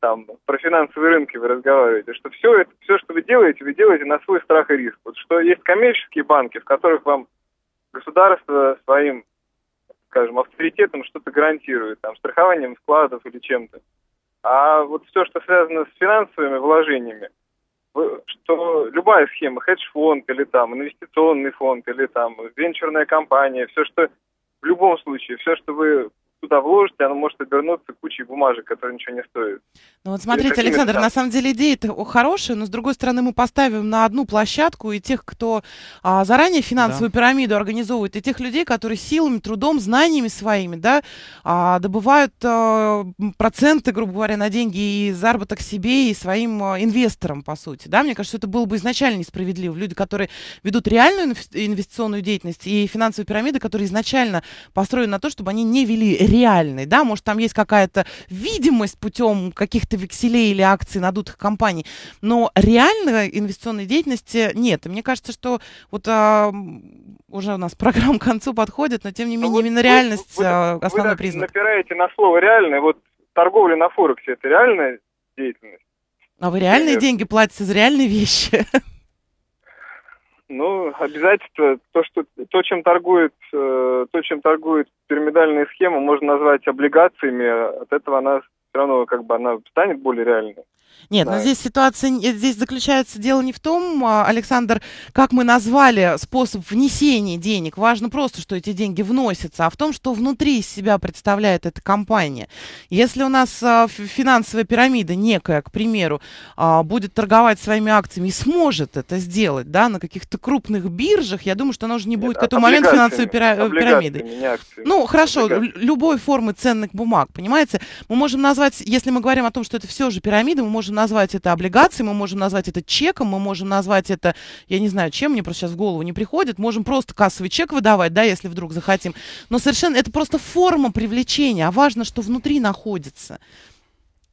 там про финансовые рынки вы разговариваете, что все это, все, что вы делаете, вы делаете на свой страх и риск. Вот что есть коммерческие банки, в которых вам государство своим скажем, авторитетом что-то гарантирует, там, страхованием вкладов или чем-то. А вот все, что связано с финансовыми вложениями, что любая схема, хедж-фонд или там инвестиционный фонд или там венчурная компания, все, что в любом случае, все, что вы туда вложите, оно может обернуться кучей бумажек, которые ничего не стоят. Ну вот смотрите, Александр, там... на самом деле идея-то хорошая, но с другой стороны мы поставим на одну площадку и тех, кто а, заранее финансовую да. пирамиду организовывает, и тех людей, которые силами, трудом, знаниями своими, да, а, добывают а, проценты, грубо говоря, на деньги и заработок себе и своим а, инвесторам, по сути, да, мне кажется, это было бы изначально несправедливо. Люди, которые ведут реальную инвестиционную деятельность и финансовые пирамиды, которые изначально построены на то, чтобы они не вели реальный, да, может, там есть какая-то видимость путем каких-то векселей или акций надутых компаний, но реальной инвестиционной деятельности нет. И мне кажется, что вот а, уже у нас программа к концу подходит, но тем не ну менее вот именно вы, реальность вы, а, основной вы признак. напираете на слово реальное, вот торговля на Форексе – это реальная деятельность? А вы реальные деньги платите за реальные вещи? Ну, обязательства, то, что, то, чем торгует, э, то, чем торгует пирамидальная схема, можно назвать облигациями, от этого она все равно как бы она станет более реальной. Нет, ну да. но здесь ситуация, э, здесь заключается дело не в том, а, Александр, как мы назвали способ внесения денег. Важно просто, что эти деньги вносятся, а в том, что внутри себя представляет эта компания. Если у нас а, финансовая пирамида некая, к примеру, а, будет торговать своими акциями и сможет это сделать, да, на каких-то крупных биржах, я думаю, что она уже не будет Нет, к этому моменту финансовой пира э, пирамидой. Ну, хорошо, любой формы ценных бумаг, понимаете? Мы можем назвать, если мы говорим о том, что это все же пирамида, мы можем можем назвать это облигацией, мы можем назвать это чеком, мы можем назвать это, я не знаю, чем, мне просто сейчас в голову не приходит, можем просто кассовый чек выдавать, да, если вдруг захотим. Но совершенно это просто форма привлечения, а важно, что внутри находится.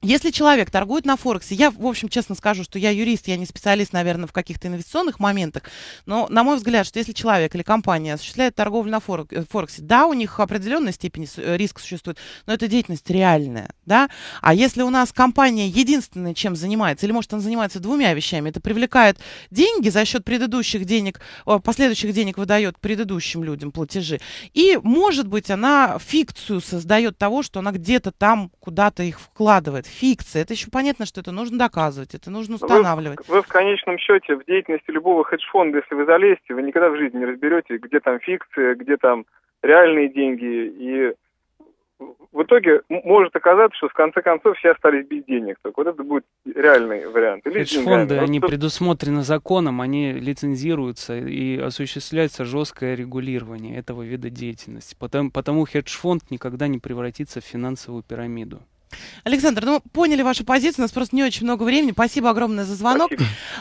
Если человек торгует на Форексе, я, в общем, честно скажу, что я юрист, я не специалист, наверное, в каких-то инвестиционных моментах, но, на мой взгляд, что если человек или компания осуществляет торговлю на э, Форексе, да, у них в определенной степени э, риска существует, но это деятельность реальная, да, а если у нас компания единственная, чем занимается, или, может, она занимается двумя вещами, это привлекает деньги за счет предыдущих денег, последующих денег выдает предыдущим людям платежи, и, может быть, она фикцию создает того, что она где-то там куда-то их вкладывает, это фикция, это еще понятно, что это нужно доказывать, это нужно ну, устанавливать. Вы, вы в конечном счете в деятельности любого хедж-фонда, если вы залезете, вы никогда в жизни не разберете, где там фикция, где там реальные деньги. И в итоге может оказаться, что в конце концов все остались без денег. Так вот это будет реальный вариант. Или фонды, деньгами. Ну, они предусмотрены законом, они лицензируются и осуществляется жесткое регулирование этого вида деятельности. Потому, потому хедж-фонд никогда не превратится в финансовую пирамиду. Александр, ну поняли вашу позицию, у нас просто не очень много времени. Спасибо огромное за звонок.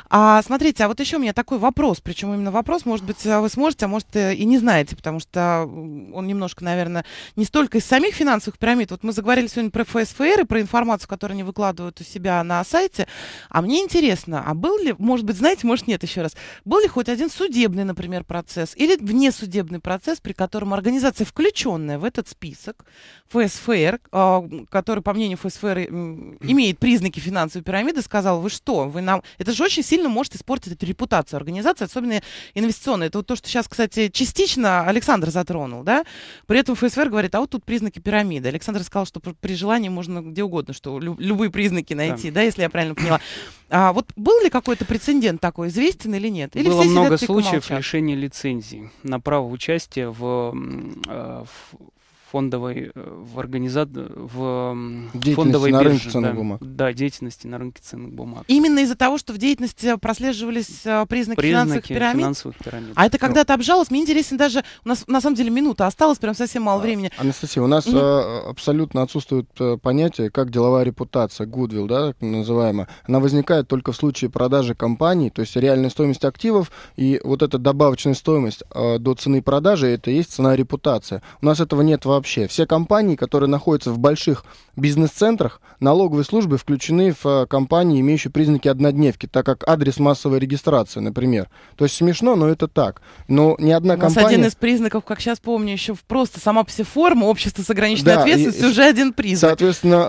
А, смотрите, а вот еще у меня такой вопрос, причем именно вопрос, может быть, а вы сможете, а может э, и не знаете, потому что он немножко, наверное, не столько из самих финансовых пирамид. Вот мы заговорили сегодня про ФСФР и про информацию, которую они выкладывают у себя на сайте. А мне интересно, а был ли, может быть, знаете, может нет еще раз, был ли хоть один судебный, например, процесс или внесудебный процесс, при котором организация, включенная в этот список ФСФР, а, который, по мнению ФСФР, имеет признаки финансовой пирамиды, сказал, вы что, вы нам... Это же очень сильно может испортить эту репутацию организации, особенно инвестиционной. Это вот то, что сейчас, кстати, частично Александр затронул, да? При этом ФСФР говорит, а вот тут признаки пирамиды. Александр сказал, что при желании можно где угодно, что любые признаки найти, да. да, если я правильно поняла. А вот был ли какой-то прецедент такой, известен или нет? Или Было много случаев лишения лицензии на право участия в, э, в фондовой э, в, организа... в фондовой на бирже. Рынке ценных да, бумаг. да, деятельности на рынке ценных бумаг. Именно из-за того, что в деятельности прослеживались э, признаки, признаки финансовых пирамид? финансовых пирамид. А это ну. когда-то обжаловалось? Мне интересно даже... У нас на самом деле минута осталась, прям совсем мало а, времени. Анастасия, у нас mm-hmm. абсолютно отсутствует понятие, как деловая репутация, goodwill, да, так называемая. Она возникает только в случае продажи компании то есть реальная стоимость активов и вот эта добавочная стоимость э, до цены продажи, это и есть цена репутация. У нас этого нет вообще вообще. Все компании, которые находятся в больших бизнес-центрах, налоговые службы включены в э, компании, имеющие признаки однодневки, так как адрес массовой регистрации, например. То есть смешно, но это так. Но ни одна У нас компания... один из признаков, как сейчас помню, еще просто сама псиформа, общество с ограниченной да, ответственностью, и, уже один признак. Соответственно,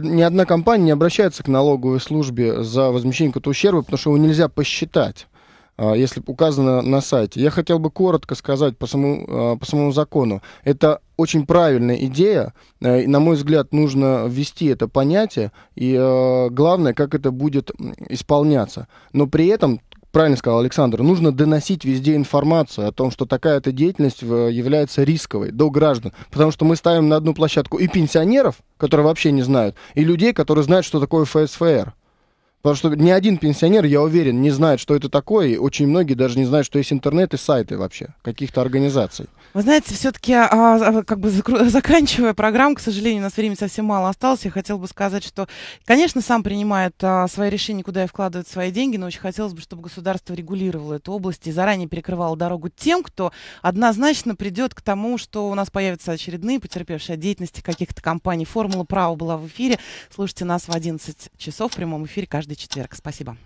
э, ни одна компания не обращается к налоговой службе за возмещение какого-то ущерба, потому что его нельзя посчитать. А, если указано на сайте. Я хотел бы коротко сказать по самому, а, по самому закону. Это очень правильная идея. Э, на мой взгляд, нужно ввести это понятие. И э, главное, как это будет исполняться. Но при этом правильно сказал Александр, нужно доносить везде информацию о том, что такая-то деятельность э, является рисковой до граждан. Потому что мы ставим на одну площадку и пенсионеров, которые вообще не знают, и людей, которые знают, что такое ФСФР. Потому что ни один пенсионер, я уверен, не знает, что это такое. И очень многие даже не знают, что есть интернет и сайты вообще каких-то организаций. Вы знаете, все-таки, а, а, а, как бы заканчивая программу, к сожалению, у нас времени совсем мало осталось, я хотела бы сказать, что, конечно, сам принимает а, свои решения, куда я вкладываю свои деньги, но очень хотелось бы, чтобы государство регулировало эту область и заранее перекрывало дорогу тем, кто однозначно придет к тому, что у нас появятся очередные потерпевшие от деятельности каких-то компаний. Формула права была в эфире. Слушайте нас в 11 часов в прямом эфире каждый четверг. Спасибо.